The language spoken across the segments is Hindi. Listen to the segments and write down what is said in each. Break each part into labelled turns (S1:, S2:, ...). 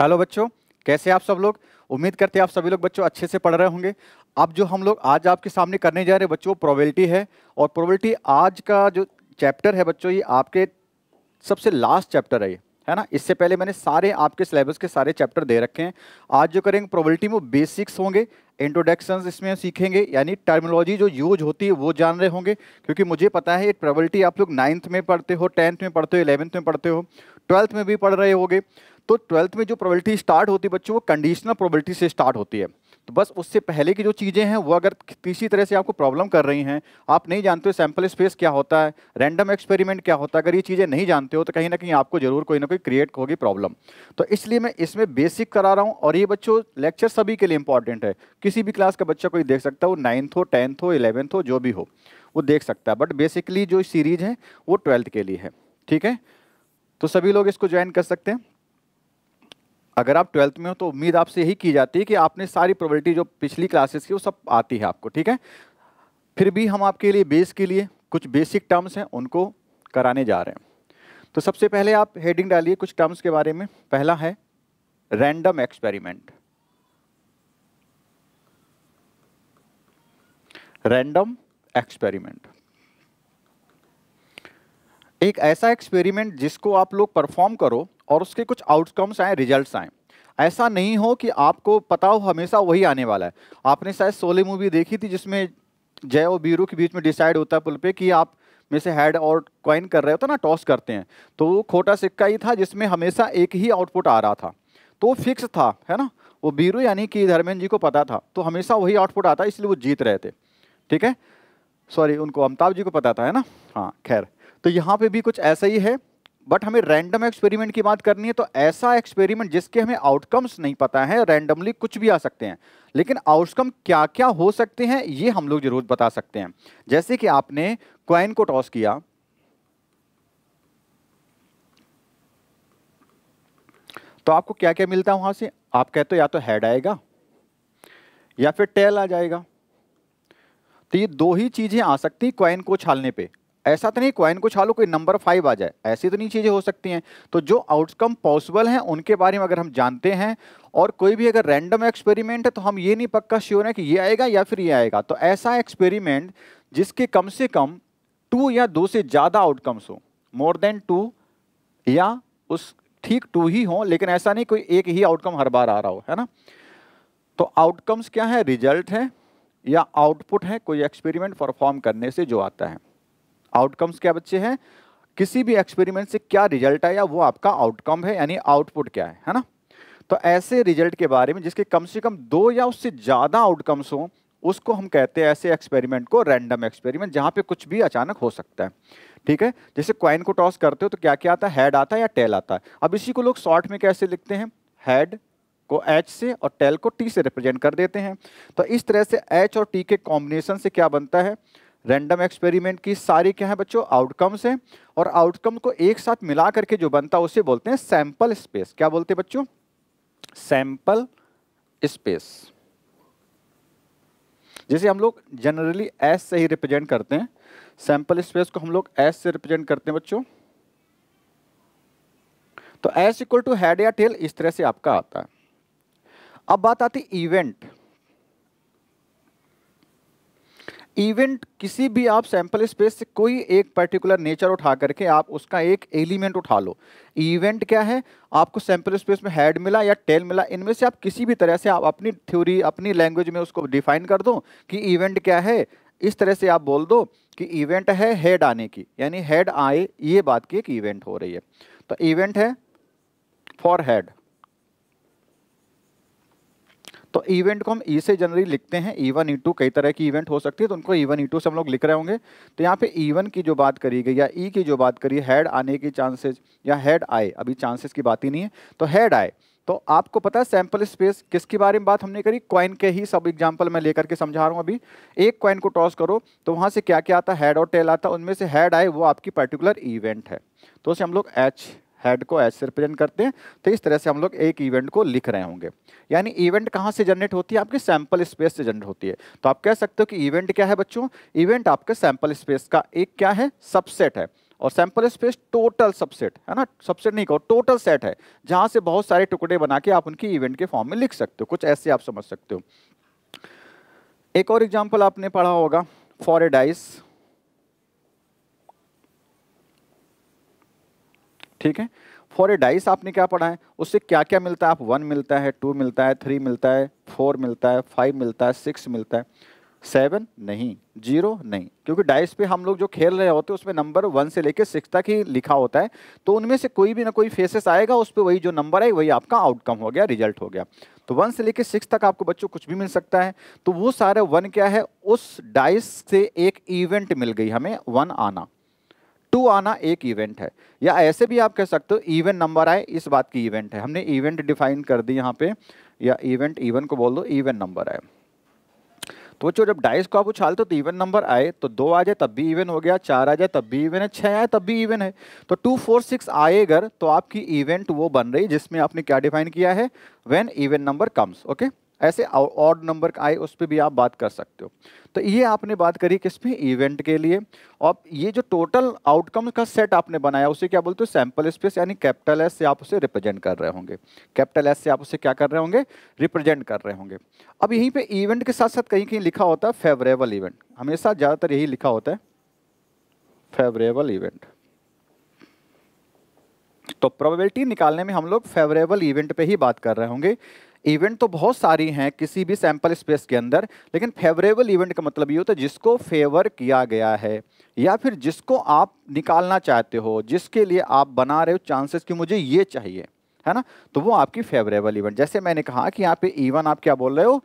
S1: हेलो बच्चों कैसे आप सब लोग उम्मीद करते हैं आप सभी लोग बच्चों अच्छे से पढ़ रहे होंगे अब जो हम लोग आज आपके सामने करने जा रहे हैं बच्चों प्रोबेबिलिटी है और प्रोबेबिलिटी आज का जो चैप्टर है बच्चों ये आपके सबसे लास्ट चैप्टर है ये है ना इससे पहले मैंने सारे आपके सिलेबस के सारे चैप्टर दे रखे हैं आज जो करेंगे प्रोबेबिलिटी में बेसिक्स होंगे इंट्रोडक्शन इसमें सीखेंगे यानी टर्मिनोलॉजी जो यूज होती है वो जान रहे होंगे क्योंकि मुझे पता है ये प्रोबेबिलिटी आप लोग नाइन्थ में पढ़ते हो टेंथ में पढ़ते हो इलेवंथ में पढ़ते हो ट्वेल्थ में भी पढ़ रहे होगे तो ट्वेल्थ में जो प्रोबेबिलिटी स्टार्ट होती है बच्चों वो कंडीशनल प्रोबेबिलिटी से स्टार्ट होती है तो बस उससे पहले की जो चीज़ें हैं वो अगर किसी तरह से आपको प्रॉब्लम कर रही हैं आप नहीं जानते हो सैम्पल स्पेस क्या होता है रैंडम एक्सपेरिमेंट क्या होता है अगर ये चीज़ें नहीं जानते हो तो कहीं ना कहीं आपको जरूर कोई ना कोई क्रिएट होगी प्रॉब्लम तो इसलिए मैं इसमें बेसिक करा रहा हूँ और ये बच्चों लेक्चर सभी के लिए इंपॉर्टेंट है किसी भी क्लास का बच्चा कोई देख सकता हो नाइन्थ हो टेंथ हो इलेवेंथ हो जो भी हो वो देख सकता है बट बेसिकली जो सीरीज़ है वो ट्वेल्थ के लिए है ठीक है तो सभी लोग इसको ज्वाइन कर सकते हैं अगर आप ट्वेल्थ में हो तो उम्मीद आपसे यही की जाती है कि आपने सारी प्रोबेबिलिटी जो पिछली क्लासेस की वो सब आती है आपको ठीक है फिर भी हम आपके लिए बेस के लिए कुछ बेसिक टर्म्स हैं उनको कराने जा रहे हैं तो सबसे पहले आप हेडिंग डालिए कुछ टर्म्स के बारे में पहला है रैंडम एक्सपेरिमेंट रैंडम एक्सपेरिमेंट एक ऐसा एक्सपेरिमेंट जिसको आप लोग परफॉर्म करो और उसके कुछ आउटकम्स आए रिजल्ट आए ऐसा नहीं हो कि आपको पता हो हमेशा वही आने वाला है आपने शायद सोले मूवी देखी थी जिसमें जय और बीरू के बीच में डिसाइड होता है पुल पे कि आप में से हेड और क्वाइन कर रहे हो तो ना टॉस करते हैं तो वो खोटा सिक्का ही था जिसमें हमेशा एक ही आउटपुट आ रहा था तो वो फिक्स था है ना वो बीरू यानी कि धर्मेंद्र जी को पता था तो हमेशा वही आउटपुट आता इसलिए वो जीत रहे थे ठीक है सॉरी उनको अमिताभ जी को पता था है ना हाँ खैर तो यहाँ पे भी कुछ ऐसा ही है बट हमें रैंडम एक्सपेरिमेंट की बात करनी है तो ऐसा एक्सपेरिमेंट जिसके हमें आउटकम्स नहीं पता है रैंडमली कुछ भी आ सकते हैं लेकिन आउटकम क्या क्या हो सकते हैं ये हम लोग जरूर बता सकते हैं जैसे कि आपने क्वाइन को टॉस किया तो आपको क्या क्या मिलता है वहां से आप कहते हो या तो हेड आएगा या फिर टेल आ जाएगा तो ये दो ही चीजें आ सकती क्वाइन को छालने पर ऐसा तो नहीं क्वाइन को छालो कोई नंबर फाइव आ जाए ऐसी तो नहीं चीज़ें हो सकती हैं तो जो आउटकम पॉसिबल हैं उनके बारे में अगर हम जानते हैं और कोई भी अगर रैंडम एक्सपेरिमेंट है तो हम ये नहीं पक्का श्योर है कि ये आएगा या फिर ये आएगा तो ऐसा एक्सपेरिमेंट जिसके कम से कम टू या दो से ज़्यादा आउटकम्स हो मोर देन टू या उस ठीक टू ही हो लेकिन ऐसा नहीं कोई एक ही आउटकम हर बार आ रहा हो है ना तो आउटकम्स क्या है रिजल्ट है या आउटपुट है कोई एक्सपेरिमेंट परफॉर्म करने से जो आता है आउटकम्स क्या बच्चे हैं किसी भी एक्सपेरिमेंट से क्या रिजल्ट आया वो आपका आउटकम है यानी आउटपुट क्या है है ना तो ऐसे रिजल्ट के बारे में जिसके कम से कम दो या उससे ज़्यादा आउटकम्स हों उसको हम कहते हैं ऐसे एक्सपेरिमेंट को रैंडम एक्सपेरिमेंट जहाँ पे कुछ भी अचानक हो सकता है ठीक है जैसे क्वाइन को टॉस करते हो तो क्या क्या आता है हेड आता है या टेल आता है अब इसी को लोग शॉर्ट में कैसे लिखते हैं हेड को एच से और टेल को टी से रिप्रेजेंट कर देते हैं तो इस तरह से एच और टी के कॉम्बिनेशन से क्या बनता है रैंडम एक्सपेरिमेंट की सारी क्या है बच्चों आउटकम्स हैं और आउटकम को एक साथ मिला करके जो बनता है उसे बोलते हैं सैंपल स्पेस क्या बोलते हैं बच्चों सैंपल स्पेस जैसे हम लोग जनरली एस से ही रिप्रेजेंट करते हैं सैंपल स्पेस को हम लोग एस से रिप्रेजेंट करते हैं बच्चों तो एस इक्वल टू हेड या टेल इस तरह से आपका आता है अब बात आती इवेंट इवेंट किसी भी आप सैंपल स्पेस से कोई एक पर्टिकुलर नेचर उठा करके आप उसका एक एलिमेंट उठा लो इवेंट क्या है आपको सैंपल स्पेस में हेड मिला या टेल मिला इनमें से आप किसी भी तरह से आप अपनी थ्योरी अपनी लैंग्वेज में उसको डिफाइन कर दो कि इवेंट क्या है इस तरह से आप बोल दो कि इवेंट है हेड आने की यानी हेड आए ये बात की एक इवेंट हो रही है तो इवेंट है फॉर हेड तो इवेंट को हम ई e से जनरली लिखते हैं ई वन ई टू कई तरह की इवेंट हो सकती है तो उनको ई वन ई टू से हम लोग लिख रहे होंगे तो यहाँ पे ई e वन की जो बात करी गई या ई e की जो बात करी हैड आने की चांसेज या हेड आए अभी चांसेस की बात ही नहीं है तो हैड आए तो आपको पता है सैम्पल स्पेस किसके बारे में बात हमने करी कॉइन के ही सब एग्जाम्पल मैं लेकर के समझा रहा हूँ अभी एक कॉइन को टॉस करो तो वहाँ से क्या क्या आता हैड और टेल आता उनमें से हैड आए वो आपकी पर्टिकुलर इवेंट है तो उसे हम लोग एच हेड को एस रिप्रेजेंट करते हैं तो इस तरह से हम लोग एक इवेंट को लिख रहे होंगे यानी इवेंट कहाँ से जनरेट होती है आपके सैम्पल स्पेस से जनरेट होती है तो आप कह सकते हो कि इवेंट क्या है बच्चों इवेंट आपके सैम्पल स्पेस का एक क्या है सबसेट है और सैम्पल स्पेस टोटल सबसेट है ना सबसेट नहीं कहो टोटल सेट है जहाँ से बहुत सारे टुकड़े बना के आप उनकी इवेंट के फॉर्म में लिख सकते हो कुछ ऐसे आप समझ सकते हो एक और एग्जाम्पल आपने पढ़ा होगा फॉर ए डाइस ठीक है फॉर ए डाइस आपने क्या पढ़ा है उससे क्या क्या मिलता है आप वन मिलता है टू मिलता है थ्री मिलता है फोर मिलता है फाइव मिलता है सिक्स मिलता है सेवन नहीं जीरो नहीं क्योंकि डाइस पे हम लोग जो खेल रहे होते हैं उसमें नंबर वन से लेकर सिक्स तक ही लिखा होता है तो उनमें से कोई भी ना कोई फेसेस आएगा उस पर वही जो नंबर है वही आपका आउटकम हो गया रिजल्ट हो गया तो वन से लेकर सिक्स तक आपको बच्चों कुछ भी मिल सकता है तो वो सारे वन क्या है उस डाइस से एक इवेंट मिल गई हमें वन आना टू आना एक इवेंट है या ऐसे भी आप कह सकते हो इवेंट नंबर आए इस बात की इवेंट है हमने इवेंट डिफाइन कर दी यहाँ पे या इवेंट इवन को बोल दो इवेंट नंबर आए तो बच्चों जब डाइस को आप उछालते हो तो इवेंट नंबर आए तो दो आ जाए तब भी इवेंट हो गया चार आ जाए तब भी इवेंट है छः आए तब भी इवेंट है तो टू फोर सिक्स आए अगर तो आपकी इवेंट वो बन रही जिसमें आपने क्या डिफाइन किया है when even number comes okay ऐसे ऑड नंबर आए उस पर भी आप बात कर सकते हो तो ये आपने बात करी किस पे इवेंट के लिए और ये जो टोटल आउटकम का सेट आपने बनाया उसे क्या बोलते हो सैम्पल स्पेस यानी कैपिटल एस से आप उसे रिप्रेजेंट कर रहे होंगे कैपिटल एस से आप उसे क्या कर रहे होंगे रिप्रेजेंट कर रहे होंगे अब यहीं पे इवेंट के साथ साथ कहीं कहीं लिखा होता है फेवरेबल इवेंट हमेशा ज़्यादातर यही लिखा होता है फेवरेबल इवेंट तो प्रोबेबिलिटी निकालने में हम लोग फेवरेबल इवेंट पे ही बात कर रहे होंगे इवेंट तो बहुत सारी हैं किसी भी सैंपल स्पेस के अंदर लेकिन फेवरेबल इवेंट का मतलब ये होता है जिसको फेवर किया गया है या फिर जिसको आप निकालना चाहते हो जिसके लिए आप बना रहे हो चांसेस कि मुझे ये चाहिए है ना तो वो आपकी फेवरेबल इवेंट जैसे मैंने कहा कि यहाँ पे इवन आप क्या बोल रहे हो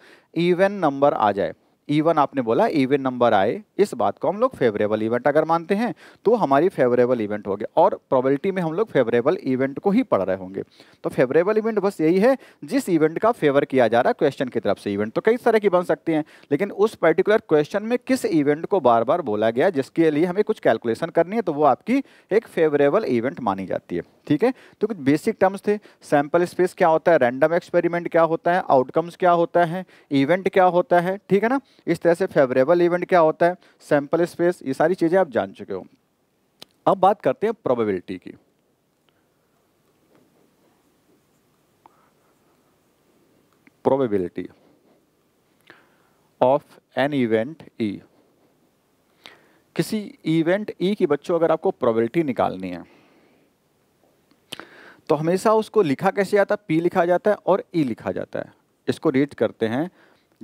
S1: इवन नंबर आ जाए इवन e आपने बोला इवन e नंबर आए इस बात को हम लोग फेवरेबल इवेंट अगर मानते हैं तो हमारी फेवरेबल इवेंट होगी और प्रोबेबिलिटी में हम लोग फेवरेबल इवेंट को ही पढ़ रहे होंगे तो फेवरेबल इवेंट बस यही है जिस इवेंट का फेवर किया जा रहा है क्वेश्चन की तरफ से इवेंट तो कई तरह की बन सकती हैं लेकिन उस पर्टिकुलर क्वेश्चन में किस इवेंट को बार बार बोला गया जिसके लिए हमें कुछ कैलकुलेशन करनी है तो वो आपकी एक फेवरेबल इवेंट मानी जाती है ठीक है तो कुछ बेसिक टर्म्स थे सैम्पल स्पेस क्या होता है रैंडम एक्सपेरिमेंट क्या होता है आउटकम्स क्या होता है इवेंट क्या होता है ठीक है ना इस तरह से फेवरेबल इवेंट क्या होता है सैम्पल स्पेस ये सारी चीज़ें आप जान चुके हो अब बात करते हैं प्रोबेबिलिटी की probability of an event E किसी इवेंट ई e की बच्चों अगर आपको प्रोबेबिलिटी निकालनी है तो हमेशा उसको लिखा कैसे जाता है पी लिखा जाता है और ई e लिखा जाता है इसको रीड करते हैं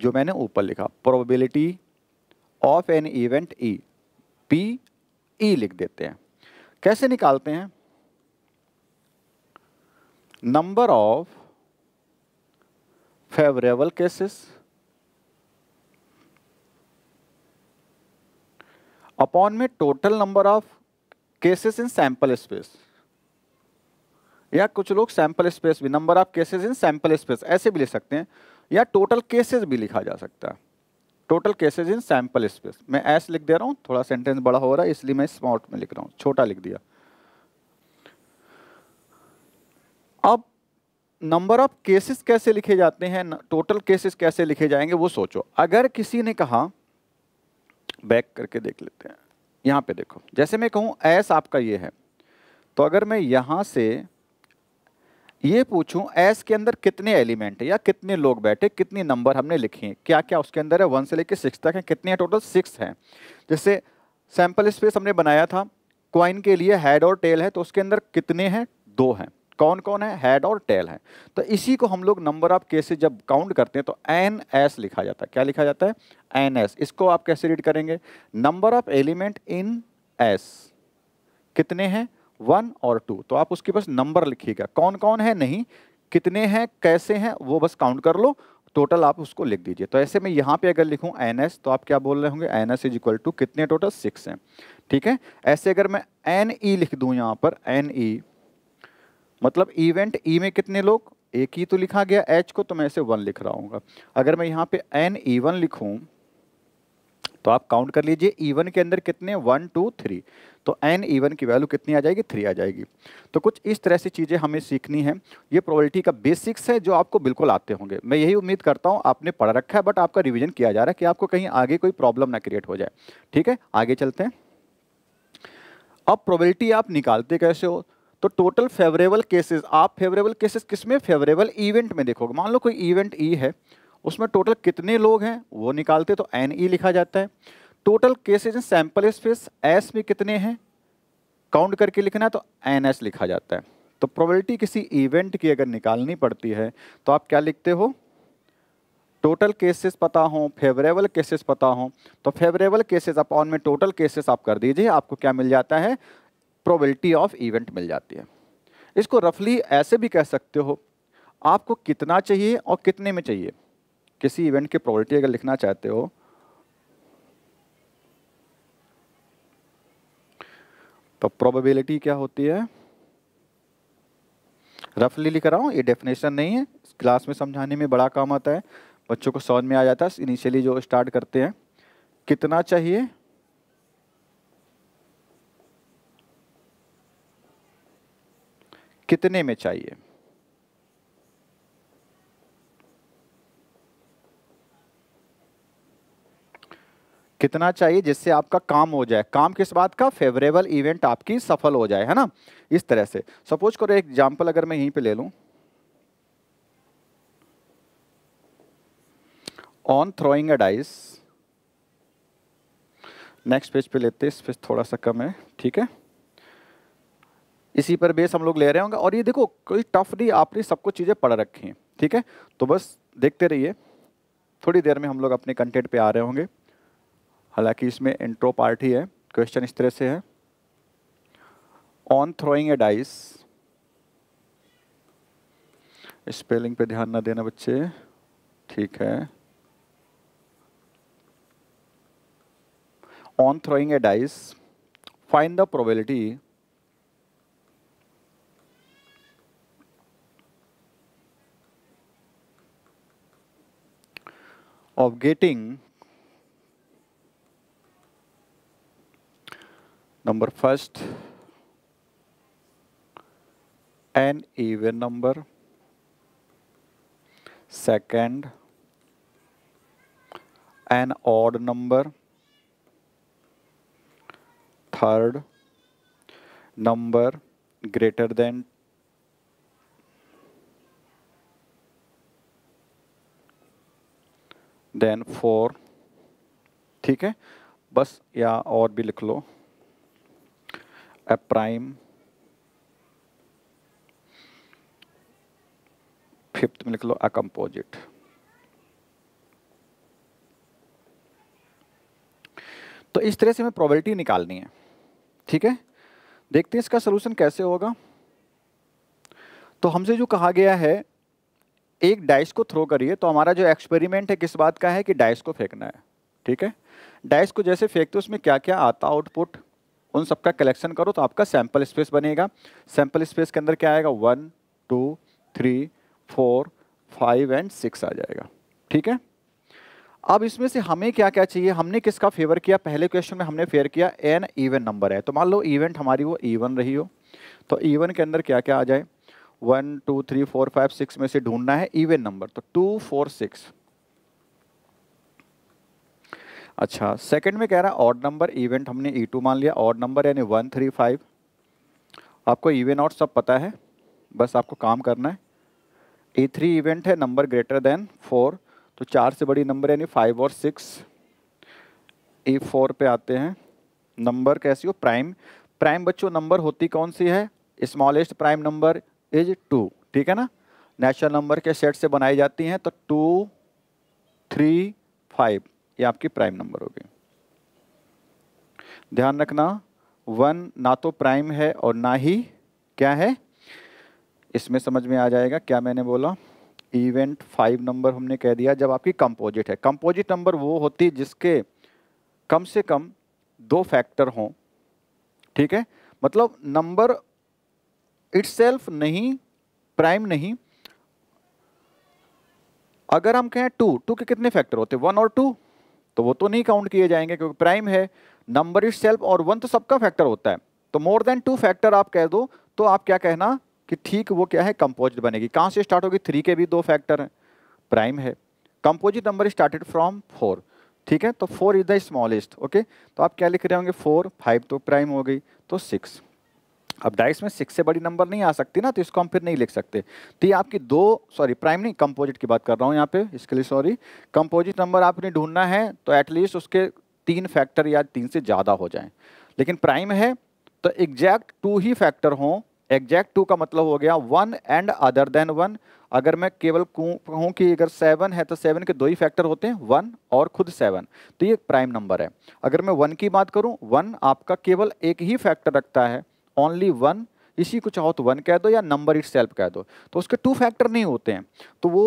S1: जो मैंने ऊपर लिखा probability of an event E P E लिख देते हैं कैसे निकालते हैं number of favourable cases upon में total number of cases in sample space या कुछ लोग सैंपल स्पेस भी number of cases in sample space ऐसे भी ले सकते हैं या टोटल केसेस भी लिखा जा सकता है total cases in sample space मैं एस लिख दे रहा हूँ थोड़ा सेंटेंस बड़ा हो रहा है इसलिए मैं स्मॉट में लिख रहा हूँ छोटा लिख दिया अब नंबर ऑफ केसेस कैसे लिखे जाते हैं टोटल केसेस कैसे लिखे जाएंगे वो सोचो अगर किसी ने कहा बैक करके देख लेते हैं यहाँ पे देखो जैसे मैं कहूँ एस आपका ये है तो अगर मैं यहाँ से ये पूछूं एस के अंदर कितने एलिमेंट है या कितने लोग बैठे कितने नंबर हमने लिखे हैं क्या क्या उसके अंदर है वन से लेकर सिक्स तक है कितने हैं टोटल सिक्स हैं जैसे सैंपल स्पेस हमने बनाया था क्वाइन के लिए हेड और टेल है तो उसके अंदर कितने हैं दो हैं कौन कौन है हेड और टेल है तो इसी को हम लोग नंबर ऑफ केसेस जब काउंट करते हैं तो एन एस लिखा जाता है क्या लिखा जाता है एन एस इसको आप कैसे रीड करेंगे number of element in S कितने हैं वन और टू तो आप उसके बस नंबर लिखिएगा कौन कौन है नहीं कितने हैं कैसे हैं वो बस काउंट कर लो टोटल आप उसको लिख दीजिए तो ऐसे में यहाँ पे अगर लिखूँ एन एस तो आप क्या बोल रहे होंगे N S is equal to कितने टोटल सिक्स हैं ठीक है ऐसे अगर मैं एन ई e लिख दूँ यहाँ पर एन ई e, मतलब इवेंट ई e में कितने लोग एक ही तो लिखा गया एच को तो मैं ऐसे वन लिख रहा हूँ अगर मैं यहाँ पे एन ई वन लिखूँ तो आप काउंट कर लीजिए ईवन के अंदर कितने वन टू थ्री तो एन ईवन की वैल्यू कितनी आ जाएगी थ्री आ जाएगी तो कुछ इस तरह से चीज़ें हमें सीखनी है ये प्रोबेबिलिटी का बेसिक्स है जो आपको बिल्कुल आते होंगे मैं यही उम्मीद करता हूँ आपने पढ़ रखा है बट आपका रिविजन किया जा रहा है कि आपको कहीं आगे कोई प्रॉब्लम ना क्रिएट हो जाए ठीक है आगे चलते हैं अब प्रोबेबिलिटी आप निकालते कैसे हो तो टोटल फेवरेबल केसेस आप फेवरेबल केसेस किस में फेवरेबल इवेंट में देखोगे मान लो कोई इवेंट ई e है उसमें टोटल कितने लोग हैं वो निकालते तो एन ई e लिखा जाता है total cases in sample space S में कितने हैं काउंट करके लिखना है तो एन एस लिखा जाता है तो प्रोबेबिलिटी किसी इवेंट की अगर निकालनी पड़ती है तो आप क्या लिखते हो टोटल केसेस पता हों फेवरेबल केसेस पता हों तो फेवरेबल केसेस अपॉन में टोटल केसेस आप कर दीजिए आपको क्या मिल जाता है प्रोबेबिलिटी ऑफ इवेंट मिल जाती है इसको रफली ऐसे भी कह सकते हो आपको कितना चाहिए और कितने में चाहिए किसी इवेंट की प्रॉबलिटी अगर लिखना चाहते हो तो प्रोबेबिलिटी क्या होती है रफली लिख रहा हूँ ये डेफिनेशन नहीं है क्लास में समझाने में बड़ा काम आता है बच्चों को समझ में आ जाता है इनिशियली जो स्टार्ट करते हैं कितना चाहिए कितने में चाहिए कितना चाहिए जिससे आपका काम हो जाए काम किस बात का फेवरेबल इवेंट आपकी सफल हो जाए है ना इस तरह से सपोज करो एक एग्जाम्पल अगर मैं यहीं पे ले लूँ on throwing a dice next page पे लेते हैं इस पेज थोड़ा सा कम है ठीक है इसी पर बेस हम लोग ले रहे होंगे और ये देखो कोई टफ नहीं आपने सबको चीज़ें पढ़ रखी हैं ठीक है तो बस देखते रहिए थोड़ी देर में हम लोग अपने कंटेंट पे आ रहे होंगे हालांकि इसमें इंट्रो पार्ट ही है क्वेश्चन इस तरह से है on throwing a dice spelling पे ध्यान ना देना बच्चे ठीक है on throwing a dice find the probability of getting number first an even number second an odd number third number greater than than four ठीक है बस या और भी लिख लो a prime फिफ्थ में लिख लो अकम्पोजिट तो इस तरह से हमें प्रोबेबिलिटी निकालनी है ठीक है देखते हैं इसका सोल्यूशन कैसे होगा तो हमसे जो कहा गया है एक डाइस को थ्रो करिए तो हमारा जो एक्सपेरिमेंट है किस बात का है कि डाइस को फेंकना है ठीक है डाइस को जैसे फेंकते उसमें क्या क्या आता आउटपुट उन सबका कलेक्शन करो तो आपका सैंपल स्पेस बनेगा सैंपल स्पेस के अंदर क्या आएगा one two three four five and six आ जाएगा ठीक है अब इसमें से हमें क्या क्या चाहिए हमने किसका फेवर किया पहले क्वेश्चन में हमने फेयर किया एन इवन नंबर है तो मान लो इवेंट हमारी वो इवन रही हो तो इवन के अंदर क्या क्या आ जाए one two three four five six में से ढूंढना है इवेंट नंबर तो टू फोर सिक्स अच्छा सेकंड में कह रहा है ऑड नंबर इवेंट हमने ई e टू मान लिया ऑड नंबर यानी वन थ्री फाइव आपको इवेंट और सब पता है बस आपको काम करना है ए थ्री इवेंट है नंबर ग्रेटर देन फोर तो चार से बड़ी नंबर यानी फाइव और सिक्स ए फोर पे आते हैं नंबर कैसी हो प्राइम प्राइम बच्चों नंबर होती कौन सी है smallest prime number is two ठीक है ना नेचुरल नंबर के सेट से बनाई जाती हैं तो टू थ्री फाइव ये आपके प्राइम नंबर हो गए ध्यान रखना वन ना तो प्राइम है और ना ही क्या है इसमें समझ में आ जाएगा क्या मैंने बोला इवेंट फाइव नंबर हमने कह दिया जब आपकी कंपोजिट है कंपोजिट नंबर वो होती जिसके कम से कम दो फैक्टर हों ठीक है मतलब नंबर इट्स नहीं प्राइम नहीं अगर हम कहें टू टू के कितने फैक्टर होते वन और टू तो वो तो नहीं काउंट किए जाएंगे क्योंकि प्राइम है नंबर इज सेल्फ और वन तो सबका फैक्टर होता है तो मोर देन टू फैक्टर आप कह दो तो आप क्या कहना कि ठीक वो क्या है कंपोजिट बनेगी कहाँ से स्टार्ट होगी थ्री के भी दो फैक्टर हैं प्राइम है composite number started from four ठीक है तो four is the smallest okay तो आप क्या लिख रहे होंगे फोर फाइव तो प्राइम हो गई तो सिक्स अब डाइस में सिक्स से बड़ी नंबर नहीं आ सकती ना तो इसको हम फिर नहीं लिख सकते तो ये आपकी दो सॉरी प्राइम नहीं कंपोजिट की बात कर रहा हूँ यहाँ पे इसके लिए सॉरी कंपोजिट नंबर आपने ढूंढना है तो एटलीस्ट उसके तीन फैक्टर या तीन से ज़्यादा हो जाएं लेकिन प्राइम है तो एग्जैक्ट टू ही फैक्टर हों एग्जैक्ट टू का मतलब हो गया one and other than one अगर मैं केवल कहूँ कि अगर सेवन है तो सेवन के दो ही फैक्टर होते हैं वन और खुद सेवन तो ये प्राइम नंबर है अगर मैं वन की बात करूँ वन आपका केवल एक ही फैक्टर रखता है ओनली वन इसी को चाहो तो वन कह दो या नंबर इट सेल्फ कह दो तो उसके टू फैक्टर नहीं होते हैं तो वो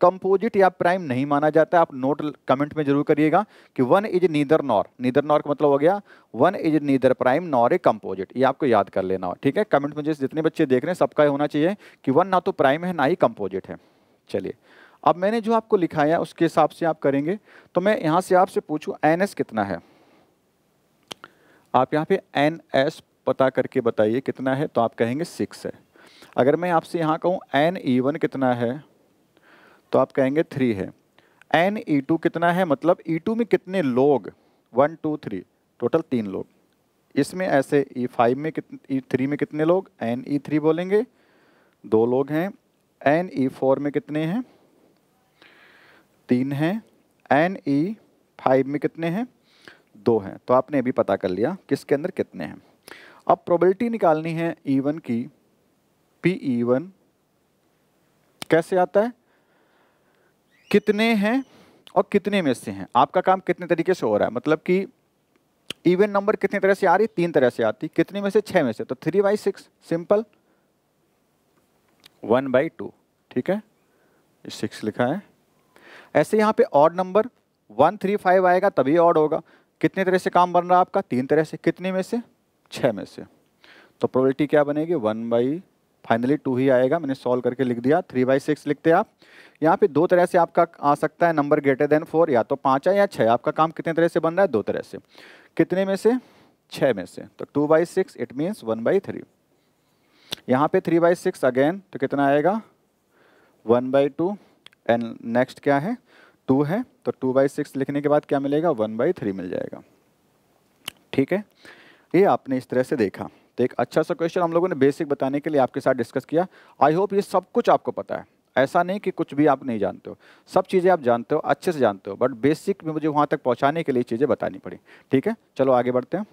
S1: कंपोजिट या प्राइम नहीं माना जाता है आप नोट कमेंट में जरूर करिएगा कि one is neither nor neither nor का मतलब हो गया one is neither prime nor a composite ये आपको याद कर लेना हो ठीक है कमेंट में जिस जितने बच्चे देख रहे हैं सबका होना चाहिए कि वन ना तो प्राइम है ना ही कंपोजिट है चलिए अब मैंने जो आपको लिखाया है उसके हिसाब से आप करेंगे तो मैं यहाँ से आपसे पूछूँ एन कितना है आप यहाँ पे एन पता करके बताइए कितना है तो आप कहेंगे सिक्स है अगर मैं आपसे यहाँ कहूँ एन ई वन कितना है तो आप कहेंगे थ्री है एन ई टू कितना है मतलब ई e टू में कितने लोग वन टू थ्री टोटल तीन लोग इसमें ऐसे ई e फाइव में कितने ई थ्री में कितने लोग एन ई थ्री बोलेंगे दो लोग हैं एन ई फोर में कितने हैं तीन हैं एन ई फाइव में कितने हैं दो हैं तो आपने अभी पता कर लिया किसके अंदर कितने हैं अब प्रोबेबिलिटी निकालनी है ईवन e की पी ईवन e कैसे आता है कितने हैं और कितने में से हैं आपका काम कितने तरीके से हो रहा है मतलब कि इवन नंबर कितने तरह से आ रही तीन तरह से आती कितने में से छः में से तो three by six simple one by two ठीक है सिक्स लिखा है ऐसे यहाँ पे odd number one three five आएगा तभी ऑड होगा कितने तरह से काम बन रहा है आपका तीन तरह से कितने में से छः में से तो प्रोबेबिलिटी क्या बनेगी वन बाई फाइनली टू ही आएगा मैंने सॉल्व करके लिख दिया थ्री बाई सिक्स लिखते आप यहाँ पे दो तरह से आपका आ सकता है नंबर ग्रेटर देन फोर या तो पाँच है या छः आपका काम कितने तरह से बन रहा है दो तरह से कितने में से छः में से तो two by six it means one by three यहाँ पे थ्री बाई सिक्स अगेन तो कितना आएगा one by two and next क्या है टू है तो टू बाई सिक्स लिखने के बाद क्या मिलेगा वन बाई थ्री मिल जाएगा ठीक है ये आपने इस तरह से देखा तो एक अच्छा सा क्वेश्चन हम लोगों ने बेसिक बताने के लिए आपके साथ डिस्कस किया आई होप ये सब कुछ आपको पता है ऐसा नहीं कि कुछ भी आप नहीं जानते हो सब चीज़ें आप जानते हो अच्छे से जानते हो बट बेसिक में मुझे वहाँ तक पहुँचाने के लिए चीज़ें बतानी पड़ी ठीक है चलो आगे बढ़ते हैं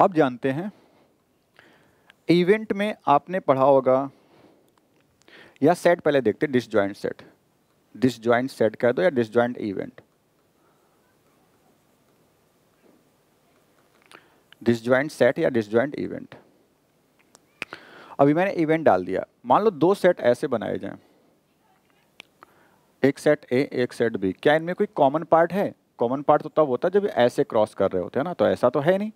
S1: आप जानते हैं इवेंट में आपने पढ़ा होगा या सेट पहले देखते disjoint set disjoint set कर दो या डिसज्वाइंट इवेंट डिसज्वाइंट सेट या डिसज्वाइंट इवेंट अभी मैंने इवेंट डाल दिया मान लो दो सेट ऐसे बनाए जाएं एक सेट ए एक सेट बी क्या इनमें कोई कॉमन पार्ट है कॉमन पार्ट तो तब होता है जब ऐसे क्रॉस कर रहे होते हैं ना तो ऐसा तो है नहीं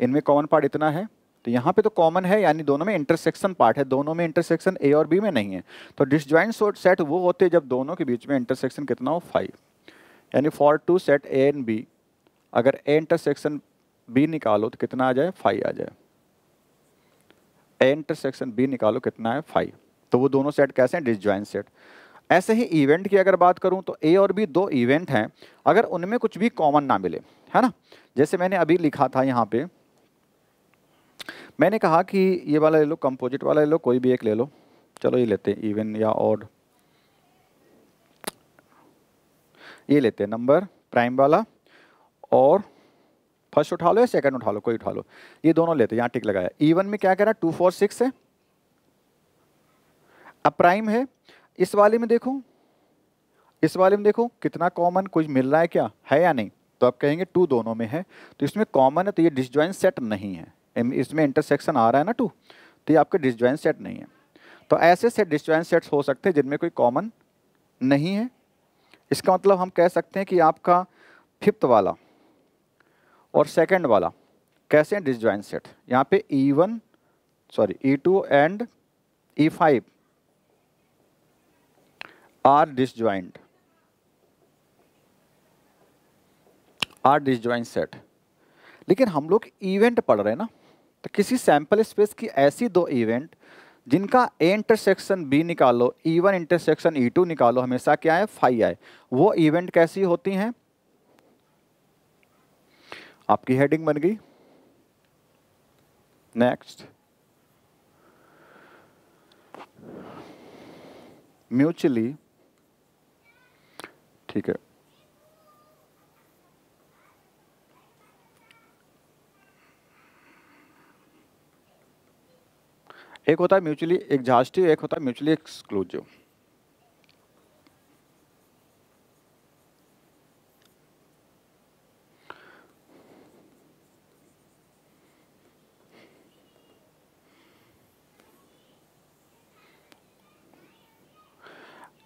S1: इनमें कॉमन पार्ट इतना है तो यहाँ पे तो कॉमन है यानी दोनों में इंटरसेक्शन पार्ट है दोनों में इंटरसेक्शन ए और बी में नहीं है तो डिसज्वाइंट सेट वो होते हैं जब दोनों के बीच में इंटरसेक्शन कितना हो फाइव यानी for two set A and B अगर ए इंटरसेक्शन बी निकालो तो कितना आ जाए फाइव आ जाए ए इंटरसेक्शन बी निकालो कितना है फाइव तो वो दोनों सेट कैसे हैं डिसज्वाइंट सेट ऐसे ही इवेंट की अगर बात करूँ तो ए और बी दो इवेंट हैं अगर उनमें कुछ भी कॉमन ना मिले है ना जैसे मैंने अभी लिखा था यहाँ पे मैंने कहा कि ये वाला ले लो कंपोजिट वाला ले लो कोई भी एक ले लो चलो ये लेते हैं इवन या ऑड ये लेते हैं नंबर प्राइम वाला और फर्स्ट उठा लो या सेकंड उठा लो कोई उठा लो ये दोनों लेते हैं यहाँ टिक लगाया इवन में क्या कह रहा है टू फोर सिक्स है अब प्राइम है इस वाले में देखो इस वाले में देखो कितना कॉमन कुछ मिल रहा है क्या है या नहीं तो आप कहेंगे टू दोनों में है तो इसमें कॉमन है तो ये डिसज्वाइंट सेट नहीं है इसमें इंटरसेक्शन आ रहा है ना टू तो ये आपके डिस्जॉइंट सेट नहीं है तो ऐसे सेट डिस्जॉइंट सेट्स हो सकते हैं जिनमें कोई कॉमन नहीं है इसका मतलब हम कह सकते हैं कि आपका फिफ्थ वाला और सेकेंड वाला कैसे हैं डिस्जॉइंट सेट यहाँ पे E one sorry E two and E five are disjoint are disjoint set लेकिन हम लोग इवेंट पढ़ रहे हैं ना तो किसी सैंपल स्पेस की ऐसी दो इवेंट जिनका ए इंटरसेक्शन बी निकालो E one intersection E two निकालो हमेशा क्या है फाइव आए वो इवेंट कैसी होती हैं आपकी हेडिंग बन गई नेक्स्ट म्यूचुअली ठीक है एक होता है म्यूचुअली एग्जास्टिव एक होता है म्यूचुअली एक्सक्लूसिव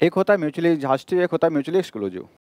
S1: एक होता है म्यूचुअली एग्जास्टिव एक होता है म्यूचुअली एक्सक्लूसिव